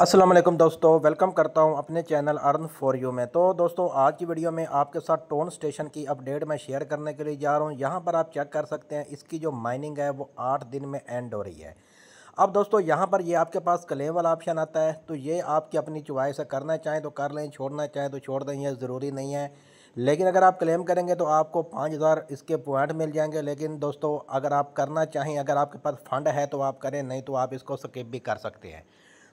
असलम दोस्तों वेलकम करता हूं अपने चैनल अर्न फॉर यू में तो दोस्तों आज की वीडियो में आपके साथ टोन स्टेशन की अपडेट मैं शेयर करने के लिए जा रहा हूं यहां पर आप चेक कर सकते हैं इसकी जो माइनिंग है वो आठ दिन में एंड हो रही है अब दोस्तों यहाँ पर ये आपके पास क्लेम वाला ऑप्शन आता है तो ये आपकी अपनी चॉइस है करना चाहें तो कर लें छोड़ना चाहें तो छोड़ दें यह ज़रूरी नहीं है लेकिन अगर आप क्लेम करेंगे तो आपको पाँच हज़ार इसके पॉइंट मिल जाएंगे लेकिन दोस्तों अगर आप करना चाहें अगर आपके पास फ़ंड है तो आप करें नहीं तो आप इसको स्किप भी कर सकते हैं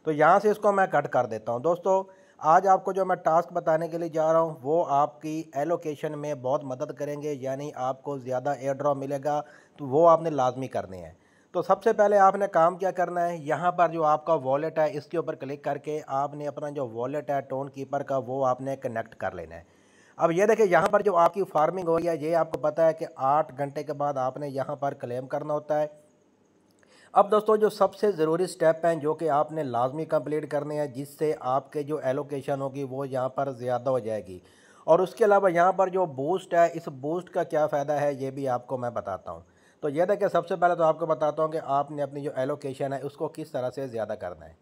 तो यहाँ से इसको मैं कट कर देता हूँ दोस्तों आज आपको जो मैं टास्क बताने के लिए जा रहा हूँ वो आपकी एलोकेशन में बहुत मदद करेंगे यानी आपको ज़्यादा एयर ड्रॉ मिलेगा तो वो आपने लाजमी करने हैं तो सबसे पहले आपने काम क्या करना है यहाँ पर जो आपका वॉलेट है इसके ऊपर क्लिक करके आपने अपना जो वॉलेट है टोन कीपर का वो आपने कनेक्ट कर लेना है अब ये देखिए यहाँ पर जो आपकी फार्मिंग हो रही है ये आपको पता है कि आठ घंटे के बाद आपने यहाँ पर क्लेम करना होता है अब दोस्तों जो सबसे ज़रूरी स्टेप हैं जो कि आपने लाजमी कंप्लीट करने हैं जिससे आपके जो एलोकेशन होगी वो यहाँ पर ज़्यादा हो जाएगी और उसके अलावा यहाँ पर जो बूस्ट है इस बूस्ट का क्या फ़ायदा है ये भी आपको मैं बताता हूँ तो यह देखिए सबसे पहले तो आपको बताता हूँ कि आपने अपनी जो एलोकेशन है उसको किस तरह से ज़्यादा करना है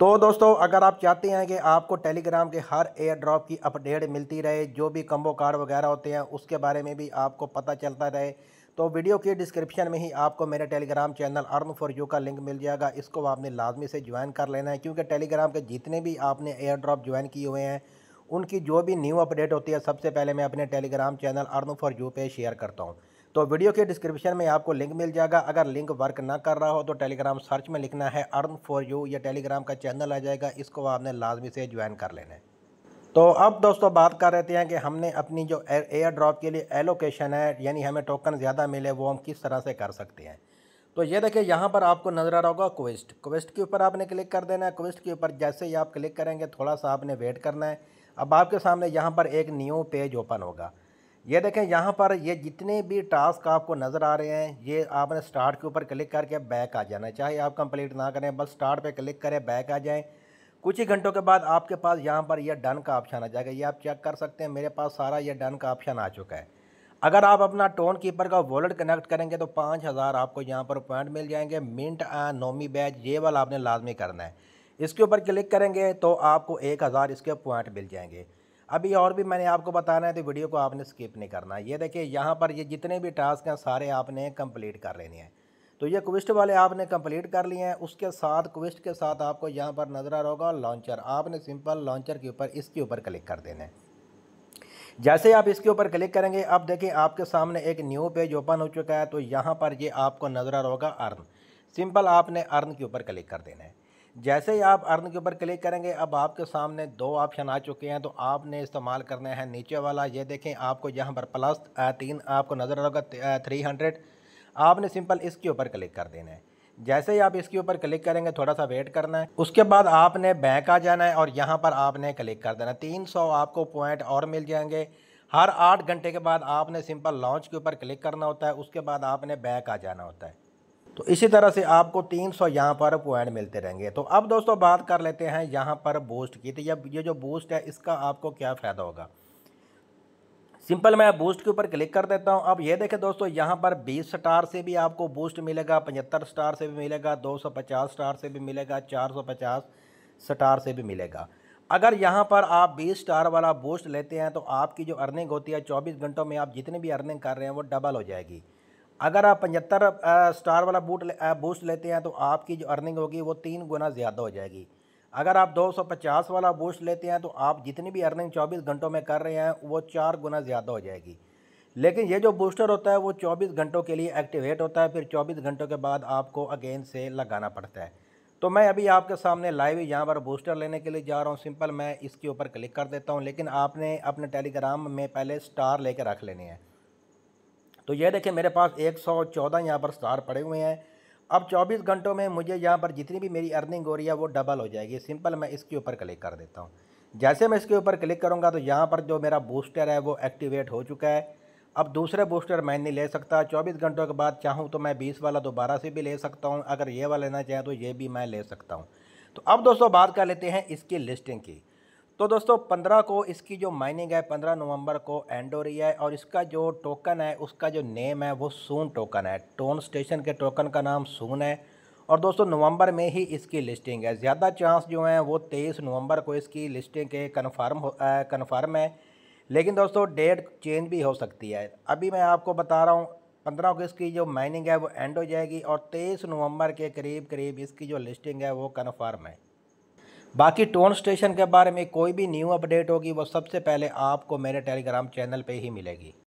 तो दोस्तों अगर आप चाहते हैं कि आपको टेलीग्राम के हर एयर ड्रॉप की अपडेट मिलती रहे जो भी कम्बो कार्ड वगैरह होते हैं उसके बारे में भी आपको पता चलता रहे तो वीडियो के डिस्क्रिप्शन में ही आपको मेरे Telegram channel earn for you का लिंक मिल जाएगा इसको आपने लाजमी से ज्वाइन कर लेना है क्योंकि टेलीग्राम के जितने भी आपने एयर ड्रॉप ज्वाइन किए हुए हैं उनकी जो भी न्यू अपडेट होती है सबसे पहले मैं अपने Telegram channel earn for you पे शेयर करता हूँ तो वीडियो के डिस्क्रिप्शन में आपको लिंक मिल जाएगा अगर लिंक वर्क ना कर रहा हो तो टेलीग्राम सर्च में लिखना है अर्न फॉर यू या टेलीग्राम का चैनल आ जाएगा इसको आपने लाजमी से ज्वाइन कर लेना है तो अब दोस्तों बात कर रहे हैं कि हमने अपनी जो एयर ड्रॉप के लिए एलोकेशन है यानी हमें टोकन ज़्यादा मिले वो हम किस तरह से कर सकते हैं तो ये देखिए यहाँ पर आपको नज़र आ रहा होगा क्वेस्ट क्वेस्ट के ऊपर आपने क्लिक कर देना है क्वेस्ट के ऊपर जैसे ही आप क्लिक करेंगे थोड़ा सा आपने वेट करना है अब आपके सामने यहाँ पर एक न्यू पेज ओपन होगा ये देखें यहाँ पर ये जितने भी टास्क आपको नज़र आ रहे हैं ये आपने स्टार्ट के ऊपर क्लिक करके बैक आ जाना है चाहे आप कंप्लीट ना करें बस स्टार्ट पे क्लिक करें बैक आ जाएं कुछ ही घंटों के बाद आपके पास यहाँ पर यह डन का ऑप्शन आ जाएगा ये आप चेक कर सकते हैं मेरे पास सारा यह डन का ऑप्शन आ चुका है अगर आप अपना टोन कीपर का वॉलेट कनेक्ट करेंगे तो पाँच हज़ार आपको यहाँ पर पॉइंट मिल जाएंगे मिंट एंड नोमी बैच ये वाला आपने लाजमी करना है इसके ऊपर क्लिक करेंगे तो आपको एक हज़ार इसके पॉइंट मिल जाएंगे अभी और भी मैंने आपको बताना है तो वीडियो को आपने स्किप नहीं करना ये देखिए यहाँ पर ये जितने भी टास्क हैं सारे आपने कंप्लीट कर लेने हैं तो ये क्विस्ट वाले आपने कंप्लीट कर लिए हैं उसके साथ क्विस्ट के साथ आपको यहाँ पर नज़र आ रहा होगा लॉन्चर आपने सिंपल लॉन्चर के ऊपर इसके ऊपर क्लिक कर देना है जैसे आप इसके ऊपर क्लिक करेंगे अब देखें आपके सामने एक न्यू पेज ओपन हो चुका है तो यहाँ पर ये आपको नज़र आ रहा होगा अर्न सिंपल आपने अर्न के ऊपर क्लिक कर देना है जैसे ही आप अर्न के ऊपर क्लिक करेंगे अब आपके सामने दो ऑप्शन आ चुके हैं तो आपने इस्तेमाल करना है नीचे वाला ये देखें आपको यहाँ पर प्लस तीन आपको नज़र आ रहा होगा थ्री हंड्रेड आपने सिंपल इसके ऊपर क्लिक कर देना है जैसे ही आप इसके ऊपर क्लिक करेंगे थोड़ा सा वेट करना है उसके बाद आपने बैंक आ जाना है और यहाँ पर आपने क्लिक कर देना तीन सौ आपको पॉइंट और मिल जाएंगे हर आठ घंटे के बाद आपने सिंपल लॉन्च के ऊपर क्लिक करना होता है उसके बाद आपने बैक आ जाना होता है तो इसी तरह से आपको 300 सौ यहाँ पर पॉइंट मिलते रहेंगे तो अब दोस्तों बात कर लेते हैं यहाँ पर बूस्ट की तो ये जो बूस्ट है इसका आपको क्या फ़ायदा होगा सिंपल मैं बूस्ट के ऊपर क्लिक कर देता हूं अब ये देखें दोस्तों यहाँ पर 20 स्टार से भी आपको बूस्ट मिलेगा 75 स्टार से भी मिलेगा 250 स्टार से भी मिलेगा 450 स्टार से भी मिलेगा अगर यहाँ पर आप 20 स्टार वाला बूस्ट लेते हैं तो आपकी जो अर्निंग होती है 24 घंटों में आप जितनी भी अर्निंग कर रहे हैं वो डबल हो जाएगी अगर आप पचहत्तर स्टार वाला बूट बूस्ट लेते हैं तो आपकी जो अर्निंग होगी वो तीन गुना ज़्यादा हो जाएगी अगर आप 250 वाला बूस्ट लेते हैं तो आप जितनी भी अर्निंग 24 घंटों में कर रहे हैं वो चार गुना ज़्यादा हो जाएगी लेकिन ये जो बूस्टर होता है वो 24 घंटों के लिए एक्टिवेट होता है फिर 24 घंटों के बाद आपको अगेन से लगाना पड़ता है तो मैं अभी आपके सामने लाइव यहाँ पर बूस्टर लेने के लिए जा रहा हूँ सिंपल मैं इसके ऊपर क्लिक कर देता हूँ लेकिन आपने अपने टेलीग्राम में पहले स्टार ले रख लेने हैं तो ये देखें मेरे पास एक सौ चौदह यहाँ पर स्टार पड़े हुए हैं अब 24 घंटों में मुझे यहाँ पर जितनी भी मेरी अर्निंग हो रही है वो डबल हो जाएगी सिंपल मैं इसके ऊपर क्लिक कर देता हूँ जैसे मैं इसके ऊपर क्लिक करूँगा तो यहाँ पर जो मेरा बूस्टर है वो एक्टिवेट हो चुका है अब दूसरे बूस्टर मैं नहीं ले सकता 24 घंटों के बाद चाहूँ तो मैं बीस वाला दोबारा से भी ले सकता हूँ अगर ये वाला लेना चाहें तो ये भी मैं ले सकता हूँ तो अब दोस्तों बात कर लेते हैं इसकी लिस्टिंग की तो दोस्तों पंद्रह को इसकी जो माइनिंग है पंद्रह नवंबर को एंड हो रही है और इसका जो टोकन है उसका जो नेम है वो सून टोकन है टोन स्टेशन के टोकन का नाम सून है और दोस्तों नवंबर में ही इसकी लिस्टिंग है ज़्यादा चांस जो हैं वो तेईस नवंबर को इसकी लिस्टिंग के कन्फर्म कन्फर्म है लेकिन दोस्तों डेट चेंज भी हो सकती है अभी मैं आपको बता रहा हूँ पंद्रह को इसकी जो माइनिंग है वो एंड हो जाएगी और तेईस नवंबर के करीब करीब इसकी जो लिस्टिंग है वो कन्फर्म है बाकी टोन स्टेशन के बारे में कोई भी न्यू अपडेट होगी वो सबसे पहले आपको मेरे टेलीग्राम चैनल पे ही मिलेगी